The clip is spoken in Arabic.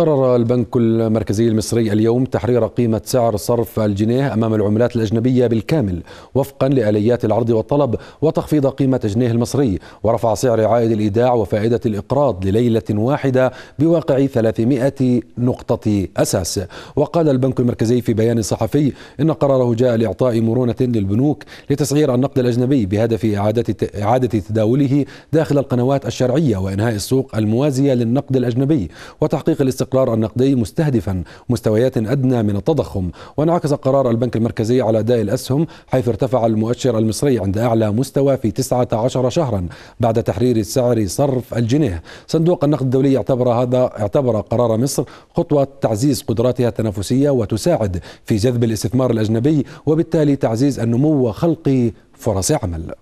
قرر البنك المركزي المصري اليوم تحرير قيمة سعر صرف الجنيه أمام العملات الأجنبية بالكامل وفقا لآليات العرض والطلب وتخفيض قيمة الجنيه المصري ورفع سعر عائد الإيداع وفائدة الإقراض لليلة واحدة بواقع 300 نقطة أساس وقال البنك المركزي في بيان صحفي إن قراره جاء لإعطاء مرونة للبنوك لتسعير النقد الأجنبي بهدف إعادة إعادة تداوله داخل القنوات الشرعية وإنهاء السوق الموازية للنقد الأجنبي وتحقيق الاستقرار الاستقرار النقدي مستهدفا مستويات أدنى من التضخم وانعكس قرار البنك المركزي على أداء الأسهم حيث ارتفع المؤشر المصري عند أعلى مستوى في 19 شهرا بعد تحرير سعر صرف الجنيه صندوق النقد الدولي اعتبر هذا اعتبر قرار مصر خطوة تعزيز قدراتها التنافسية وتساعد في جذب الاستثمار الأجنبي وبالتالي تعزيز النمو وخلق فرص عمل